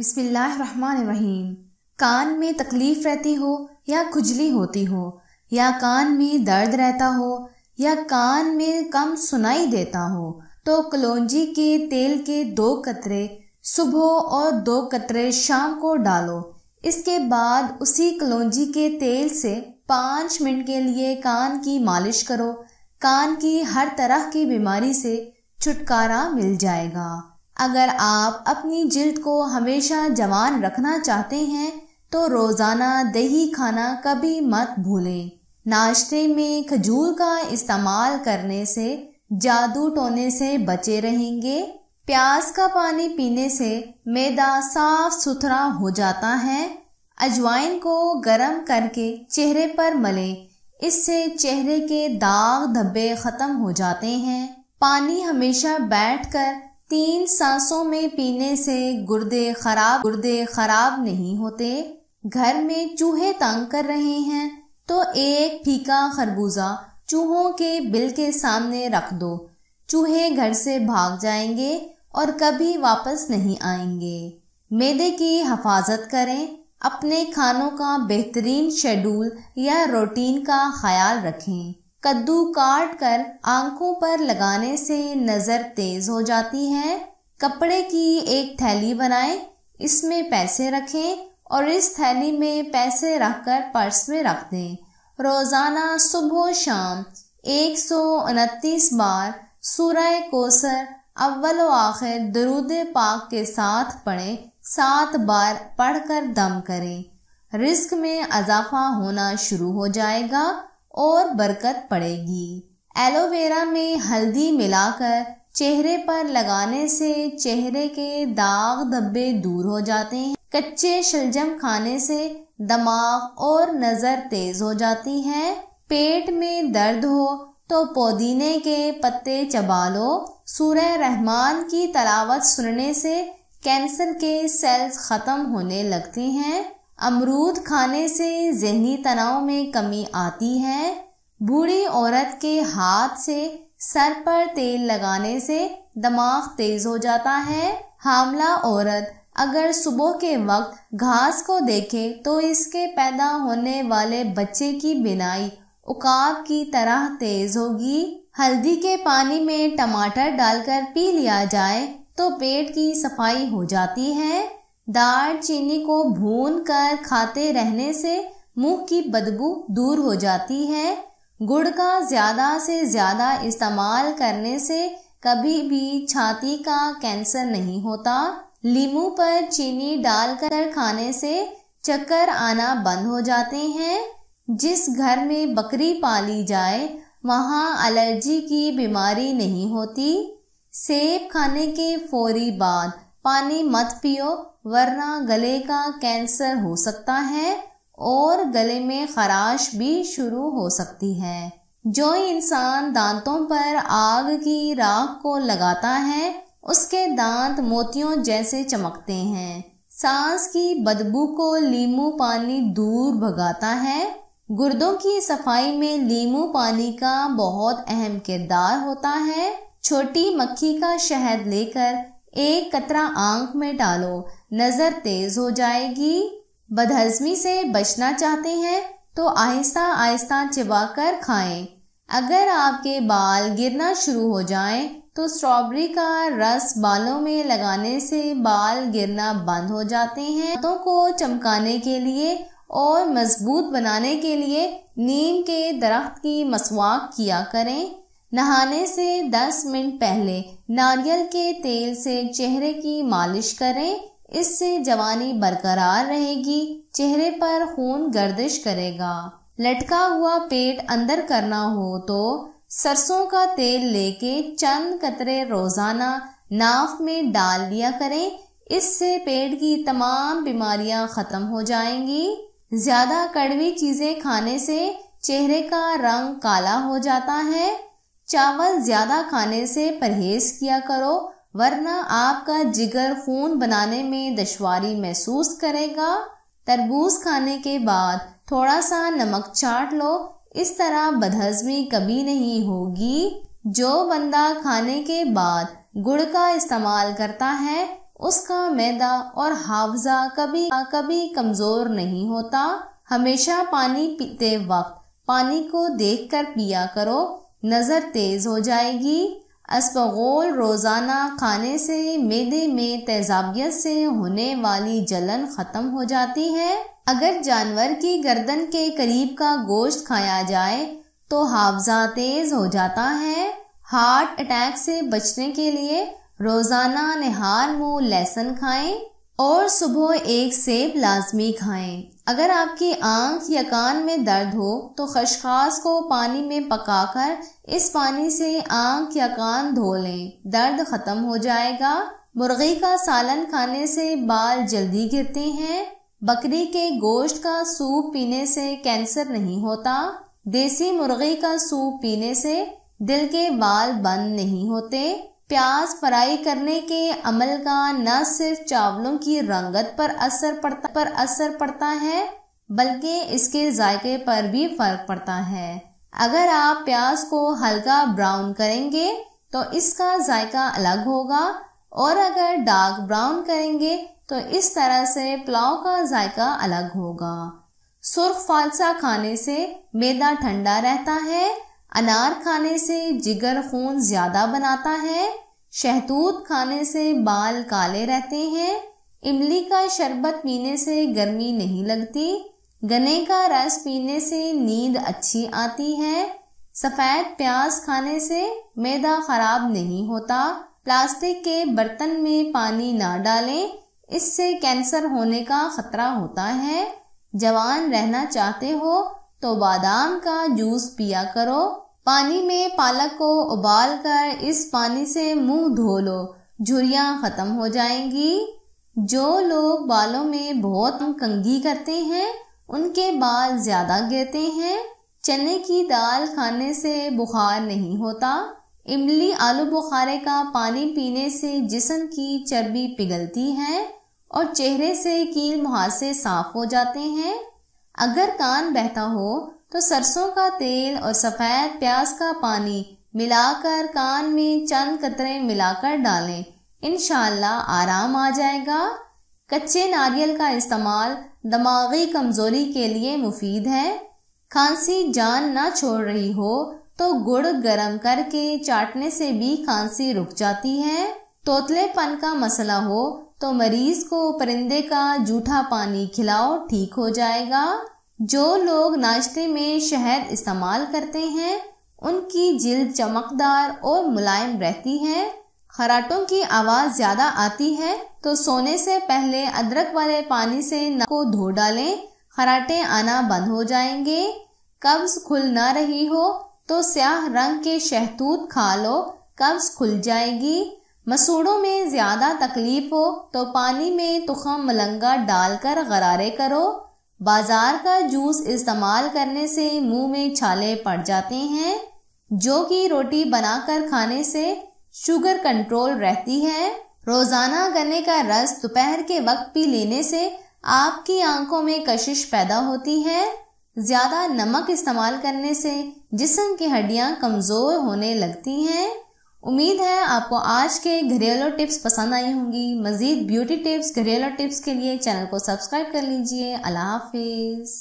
बिस्मिल्लाहिर्रहमानिर्रहीम कान में तकलीफ रहती हो या खुजली होती हो या कान में दर्द रहता हो या कान में कम सुनाई देता हो तो कलौजी के तेल के दो कतरे सुबह और दो कतरे शाम को डालो इसके बाद उसी कलौजी के तेल से पाँच मिनट के लिए कान की मालिश करो कान की हर तरह की बीमारी से छुटकारा मिल जाएगा अगर आप अपनी जिल्द को हमेशा जवान रखना चाहते हैं तो रोज़ाना दही खाना कभी मत भूलें नाश्ते में खजूर का इस्तेमाल करने से जादू टोने से बचे रहेंगे प्याज का पानी पीने से मैदा साफ सुथरा हो जाता है अजवाइन को गरम करके चेहरे पर मले इससे चेहरे के दाग धब्बे ख़त्म हो जाते हैं पानी हमेशा बैठकर तीन सांसों में पीने से गुर्दे खराब गुर्दे खराब नहीं होते घर में चूहे तंग कर रहे हैं तो एक फीका खरबूजा चूहों के बिल के सामने रख दो चूहे घर से भाग जाएंगे और कभी वापस नहीं आएंगे मैदे की हफाजत करें अपने खानों का बेहतरीन शेड्यूल या रूटीन का ख्याल रखें कद्दू काट कर आंखों पर लगाने से नज़र तेज हो जाती है कपड़े की एक थैली बनाएं इसमें पैसे रखें और इस थैली में पैसे रखकर पर्स में रख दें रोज़ाना सुबह शाम एक सौ उनतीस बार सूरह कोसर अव्वल व आखिर दरूद पाक के साथ पढ़ें सात बार पढ़कर दम करें रिस्क में अजाफा होना शुरू हो जाएगा और बरकत पड़ेगी एलोवेरा में हल्दी मिलाकर चेहरे पर लगाने से चेहरे के दाग धब्बे दूर हो जाते हैं कच्चे शलजम खाने से दिमाग और नज़र तेज हो जाती है पेट में दर्द हो तो पुदीने के पत्ते चबा लो सूर्य रहमान की तलावत सुनने से कैंसर के सेल्स ख़त्म होने लगते हैं अमरूद खाने से जहनी तनाव में कमी आती है बूढ़ी औरत के हाथ से सर पर तेल लगाने से दिमाग तेज हो जाता है हामला औरत अगर सुबह के वक्त घास को देखे तो इसके पैदा होने वाले बच्चे की बिनाई उकाब की तरह तेज होगी हल्दी के पानी में टमाटर डालकर पी लिया जाए तो पेट की सफाई हो जाती है दालचीनी को भून कर खाते रहने से मुंह की बदबू दूर हो जाती है गुड़ का ज़्यादा से ज़्यादा इस्तेमाल करने से कभी भी छाती का कैंसर नहीं होता लीमू पर चीनी डालकर खाने से चक्कर आना बंद हो जाते हैं जिस घर में बकरी पाली जाए वहाँ एलर्जी की बीमारी नहीं होती सेब खाने के फौरी बाद पानी मत पियो वरना गले का कैंसर हो सकता है और गले में खराश भी शुरू हो सकती है जो इंसान दांतों पर आग की राख को लगाता है उसके दांत मोतियों जैसे चमकते हैं सांस की बदबू को लीमू पानी दूर भगाता है गुर्दों की सफाई में लीमू पानी का बहुत अहम किरदार होता है छोटी मक्खी का शहद लेकर एक कतरा आंख में डालो नज़र तेज हो जाएगी बदहजमी से बचना चाहते हैं तो आहिस्ता आहिस्ता चबाकर खाएं। अगर आपके बाल गिरना शुरू हो जाएं, तो स्ट्रॉबेरी का रस बालों में लगाने से बाल गिरना बंद हो जाते हैं तो को चमकाने के लिए और मजबूत बनाने के लिए नीम के दरख्त की मसवाक किया करें नहाने से 10 मिनट पहले नारियल के तेल से चेहरे की मालिश करें इससे जवानी बरकरार रहेगी चेहरे पर खून गर्दिश करेगा लटका हुआ पेट अंदर करना हो तो सरसों का तेल लेके चंद कतरे रोजाना नाफ में डाल दिया करें इससे पेट की तमाम बीमारियां खत्म हो जाएंगी ज्यादा कड़वी चीजें खाने से चेहरे का रंग काला हो जाता है चावल ज़्यादा खाने से परहेज किया करो वरना आपका जिगर खून बनाने में दुशारी महसूस करेगा तरबूज खाने के बाद थोड़ा सा नमक चाट लो इस तरह बदहजमी कभी नहीं होगी जो बंदा खाने के बाद गुड़ का इस्तेमाल करता है उसका मैदा और हाफजा कभी कभी कमज़ोर नहीं होता हमेशा पानी पीते वक्त पानी को देखकर पिया करो नज़र तेज़ हो जाएगी अस्पगोल रोज़ाना खाने से मैदे में तेजाबियत से होने वाली जलन ख़त्म हो जाती है अगर जानवर की गर्दन के करीब का गोश्त खाया जाए तो हाफजा तेज़ हो जाता है हार्ट अटैक से बचने के लिए रोज़ाना निहार वो लहसुन खाएं और सुबह एक सेब लाजमी खाएं अगर आपकी आंख या कान में दर्द हो तो खशखास को पानी में पकाकर इस पानी से आंख या कान धो लें दर्द ख़त्म हो जाएगा मुर्गी का सालन खाने से बाल जल्दी गिरते हैं बकरी के गोश्त का सूप पीने से कैंसर नहीं होता देसी मुर्गी का सूप पीने से दिल के बाल बंद नहीं होते प्याज फ्राई करने के अमल का न सिर्फ चावलों की रंगत पर असर पड़ता पर असर पड़ता है बल्कि इसके जायके पर भी फर्क पड़ता है अगर आप प्याज को हल्का ब्राउन करेंगे तो इसका जायका अलग होगा और अगर डार्क ब्राउन करेंगे तो इस तरह से पुलाव का जायका अलग होगा सुर्ख फालसा खाने से मैदा ठंडा रहता है अनार खाने से जिगर खून ज़्यादा बनाता है शहतूत खाने से बाल काले रहते हैं इमली का शरबत पीने से गर्मी नहीं लगती गन्ने का रस पीने से नींद अच्छी आती है सफ़ेद प्याज खाने से मैदा ख़राब नहीं होता प्लास्टिक के बर्तन में पानी ना डालें इससे कैंसर होने का खतरा होता है जवान रहना चाहते हो तो बादाम का जूस पिया करो पानी में पालक को उबाल कर इस पानी से मुंह धो लो झुरियाँ ख़त्म हो जाएंगी जो लोग बालों में बहुत कंगी करते हैं उनके बाल ज़्यादा गिरते हैं चने की दाल खाने से बुखार नहीं होता इमली आलू बुखारे का पानी पीने से जिसम की चर्बी पिघलती है और चेहरे से कील मुहासे साफ हो जाते हैं अगर कान बहता हो तो सरसों का तेल और सफ़ेद प्याज का पानी मिलाकर कान में चंद कतरे मिलाकर डालें इन आराम आ जाएगा कच्चे नारियल का इस्तेमाल दिमागी कमज़ोरी के लिए मुफीद है खांसी जान ना छोड़ रही हो तो गुड़ गरम करके चाटने से भी खांसी रुक जाती है तोतलेपन का मसला हो तो मरीज को परिंदे का जूठा पानी खिलाओ ठीक हो जाएगा जो लोग नाश्ते में शहद इस्तेमाल करते हैं उनकी जिल्द चमकदार और मुलायम रहती है खराटों की आवाज़ ज़्यादा आती है तो सोने से पहले अदरक वाले पानी से नाक को धो डालें खराटे आना बंद हो जाएंगे कब्ज खुल ना रही हो तो स्याह रंग के शहतूत खा लो कब्ज खुल जाएगी मसूड़ों में ज़्यादा तकलीफ हो तो पानी में तुखम मलंगा डालकर गरारे करो बाज़ार का जूस इस्तेमाल करने से मुंह में छाले पड़ जाते हैं जो कि रोटी बनाकर खाने से शुगर कंट्रोल रहती है रोज़ाना गन्ने का रस दोपहर के वक्त पी लेने से आपकी आंखों में कशिश पैदा होती है ज़्यादा नमक इस्तेमाल करने से जिसम की हड्डियां कमज़ोर होने लगती हैं उम्मीद है आपको आज के घरेलू टिप्स पसंद आई होंगी मज़ीद ब्यूटी टिप्स घरेलू टिप्स के लिए चैनल को सब्सक्राइब कर लीजिए अल्लाह हाफिज़